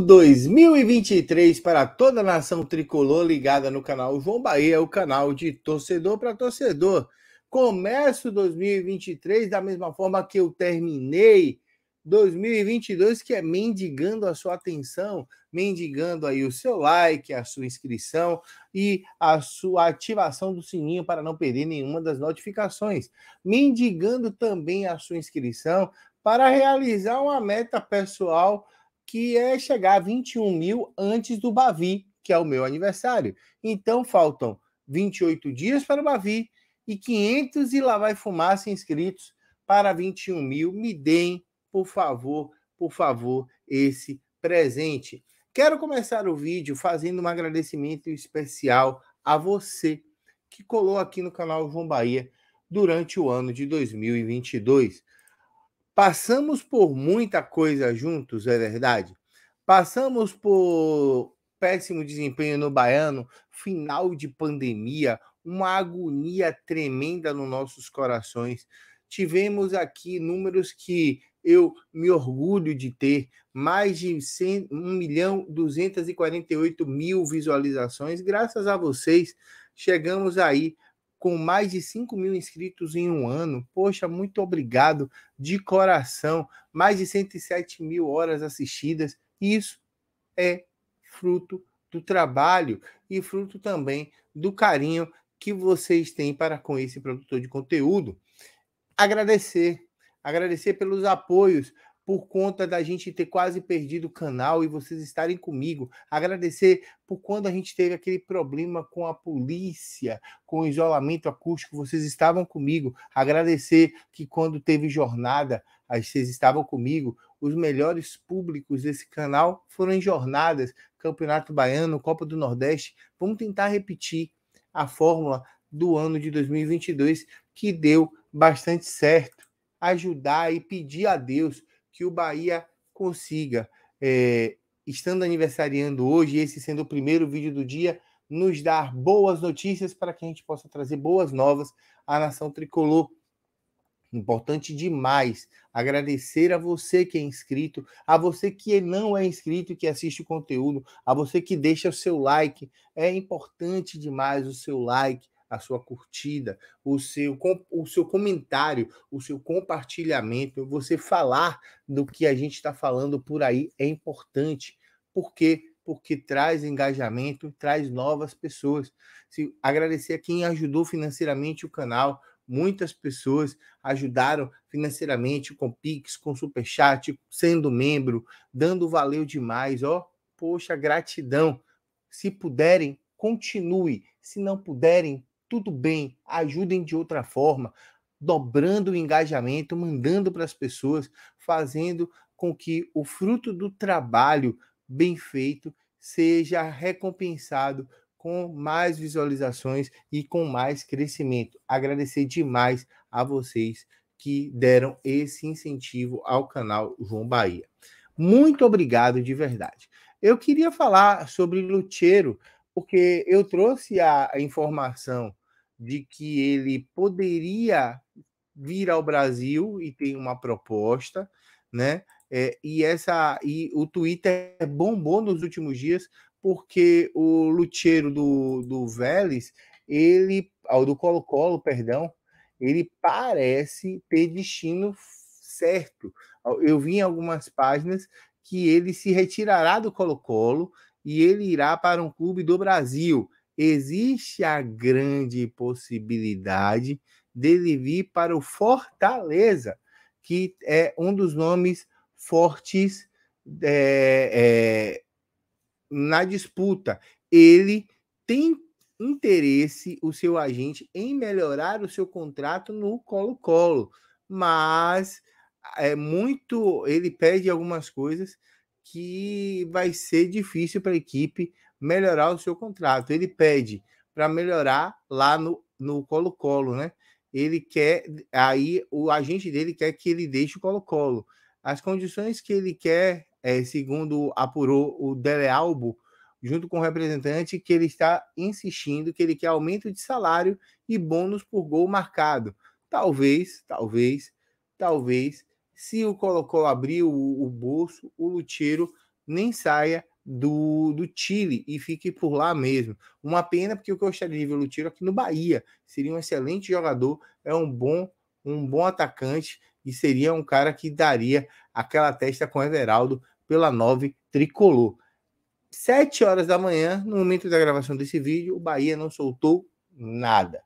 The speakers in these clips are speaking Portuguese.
2023 para toda a nação tricolor ligada no canal João Bahia, o canal de torcedor para torcedor. Começo 2023 da mesma forma que eu terminei 2022, que é mendigando a sua atenção, mendigando aí o seu like, a sua inscrição e a sua ativação do sininho para não perder nenhuma das notificações. Mendigando também a sua inscrição para realizar uma meta pessoal que é chegar a 21 mil antes do Bavi, que é o meu aniversário. Então faltam 28 dias para o Bavi e 500 e lá vai fumaça inscritos para 21 mil. Me deem, por favor, por favor, esse presente. Quero começar o vídeo fazendo um agradecimento especial a você que colou aqui no canal João Bahia durante o ano de 2022. Passamos por muita coisa juntos, é verdade. Passamos por péssimo desempenho no baiano, final de pandemia, uma agonia tremenda nos nossos corações. Tivemos aqui números que eu me orgulho de ter mais de 100, 1 milhão 248 mil visualizações. Graças a vocês, chegamos aí com mais de 5 mil inscritos em um ano. Poxa, muito obrigado de coração. Mais de 107 mil horas assistidas. Isso é fruto do trabalho e fruto também do carinho que vocês têm para com esse produtor de conteúdo. Agradecer, agradecer pelos apoios, por conta da gente ter quase perdido o canal e vocês estarem comigo. Agradecer por quando a gente teve aquele problema com a polícia, com o isolamento acústico, vocês estavam comigo. Agradecer que quando teve jornada, ah, vocês estavam comigo. Os melhores públicos desse canal foram em jornadas, Campeonato Baiano, Copa do Nordeste. Vamos tentar repetir a fórmula do ano de 2022 que deu bastante certo. Ajudar e pedir a Deus que o Bahia consiga, é, estando aniversariando hoje, esse sendo o primeiro vídeo do dia, nos dar boas notícias para que a gente possa trazer boas novas à nação tricolor. Importante demais agradecer a você que é inscrito, a você que não é inscrito e que assiste o conteúdo, a você que deixa o seu like. É importante demais o seu like, a sua curtida, o seu, o seu comentário, o seu compartilhamento, você falar do que a gente está falando por aí é importante. Por quê? Porque traz engajamento, traz novas pessoas. Se, agradecer a quem ajudou financeiramente o canal, muitas pessoas ajudaram financeiramente com Pix, com Superchat, sendo membro, dando valeu demais, ó, poxa, gratidão. Se puderem, continue. Se não puderem, tudo bem, ajudem de outra forma, dobrando o engajamento, mandando para as pessoas, fazendo com que o fruto do trabalho bem feito seja recompensado com mais visualizações e com mais crescimento. Agradecer demais a vocês que deram esse incentivo ao canal João Bahia. Muito obrigado de verdade. Eu queria falar sobre Lucheiro, porque eu trouxe a informação de que ele poderia vir ao Brasil e tem uma proposta, né? É, e essa e o Twitter bombou nos últimos dias porque o luteiro do, do Vélez, ele, ao ah, do Colo-Colo, perdão, ele parece ter destino certo. Eu vi em algumas páginas que ele se retirará do Colo-Colo e ele irá para um clube do Brasil existe a grande possibilidade dele vir para o Fortaleza, que é um dos nomes fortes é, é, na disputa. Ele tem interesse, o seu agente, em melhorar o seu contrato no Colo-Colo, mas é muito. Ele pede algumas coisas que vai ser difícil para a equipe melhorar o seu contrato. Ele pede para melhorar lá no, no Colo-Colo, né? Ele quer, aí o agente dele quer que ele deixe o Colo-Colo. As condições que ele quer, é, segundo apurou o Dele Albo, junto com o representante, que ele está insistindo que ele quer aumento de salário e bônus por gol marcado. Talvez, talvez, talvez, se o Colo-Colo abrir o, o bolso, o Lutiro nem saia do, do Chile e fique por lá mesmo. Uma pena, porque eu gostaria de ver o Tiro aqui no Bahia. Seria um excelente jogador, é um bom, um bom atacante e seria um cara que daria aquela testa com Everaldo pela 9 tricolor. Sete horas da manhã, no momento da gravação desse vídeo, o Bahia não soltou nada.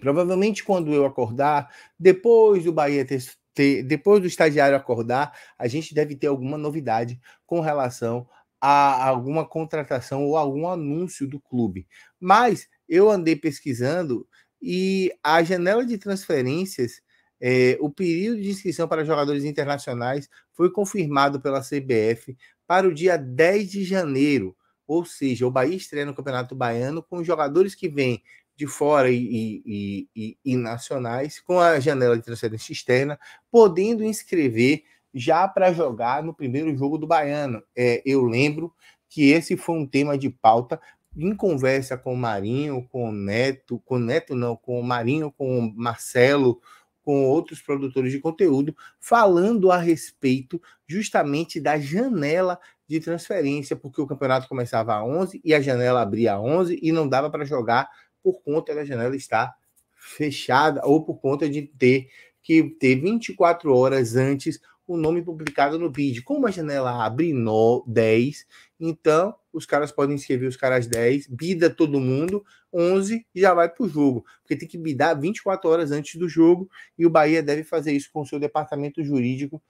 Provavelmente quando eu acordar, depois do Bahia ter, ter depois do estagiário acordar, a gente deve ter alguma novidade com relação a alguma contratação ou algum anúncio do clube. Mas eu andei pesquisando e a janela de transferências, é, o período de inscrição para jogadores internacionais foi confirmado pela CBF para o dia 10 de janeiro. Ou seja, o Bahia estreia no Campeonato Baiano com jogadores que vêm de fora e, e, e, e nacionais, com a janela de transferência externa, podendo inscrever já para jogar no primeiro jogo do Baiano. É, eu lembro que esse foi um tema de pauta em conversa com o Marinho, com o Neto, com o Neto não, com o Marinho, com o Marcelo, com outros produtores de conteúdo, falando a respeito justamente da janela de transferência, porque o campeonato começava a 11 e a janela abria a 11 e não dava para jogar por conta da janela estar fechada ou por conta de ter que ter 24 horas antes o nome publicado no bid. Como a janela abre no 10, então os caras podem escrever os caras 10, bida todo mundo, 11 e já vai para o jogo, porque tem que bidar 24 horas antes do jogo e o Bahia deve fazer isso com o seu departamento jurídico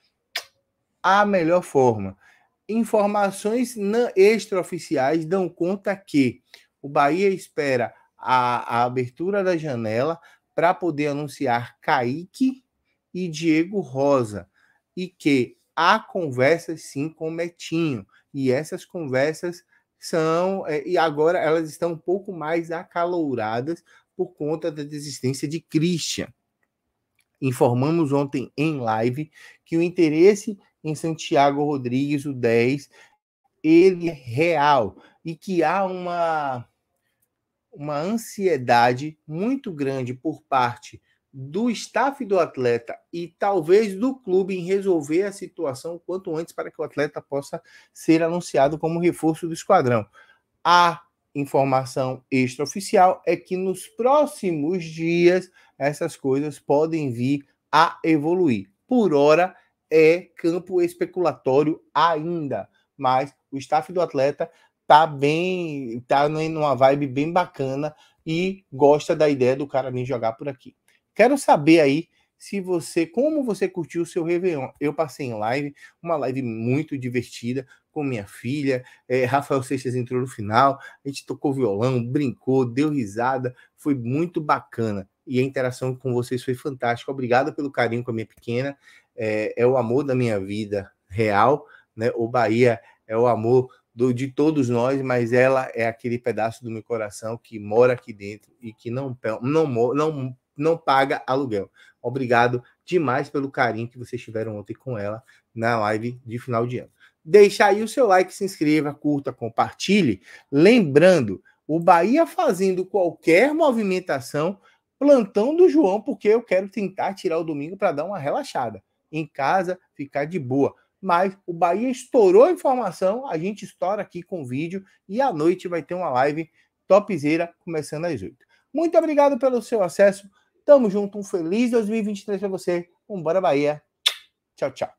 a melhor forma. Informações extraoficiais dão conta que o Bahia espera a, a abertura da janela para poder anunciar Kaique e Diego Rosa e que há conversas sim com o Metinho. E essas conversas são, é, e agora elas estão um pouco mais acalouradas por conta da desistência de Christian. Informamos ontem em live que o interesse em Santiago Rodrigues, o 10, ele é real e que há uma, uma ansiedade muito grande por parte do staff do atleta e talvez do clube em resolver a situação o quanto antes para que o atleta possa ser anunciado como reforço do esquadrão. A informação extraoficial é que nos próximos dias essas coisas podem vir a evoluir. Por hora é campo especulatório ainda, mas o staff do atleta tá bem, tá numa vibe bem bacana e gosta da ideia do cara vir jogar por aqui. Quero saber aí se você, como você curtiu o seu Réveillon. Eu passei em live, uma live muito divertida com minha filha. É, Rafael Seixas entrou no final, a gente tocou violão, brincou, deu risada, foi muito bacana. E a interação com vocês foi fantástica. Obrigado pelo carinho com a minha pequena. É, é o amor da minha vida real, né? O Bahia é o amor do, de todos nós, mas ela é aquele pedaço do meu coração que mora aqui dentro e que não, não, não não paga aluguel. Obrigado demais pelo carinho que vocês tiveram ontem com ela na live de final de ano. Deixa aí o seu like, se inscreva, curta, compartilhe. Lembrando, o Bahia fazendo qualquer movimentação, plantão do João, porque eu quero tentar tirar o domingo para dar uma relaxada. Em casa, ficar de boa. Mas o Bahia estourou a informação, a gente estoura aqui com o vídeo e à noite vai ter uma live topzeira começando às 8. Muito obrigado pelo seu acesso. Tamo junto, um feliz 2023 para você. Um Bora Bahia. Tchau, tchau.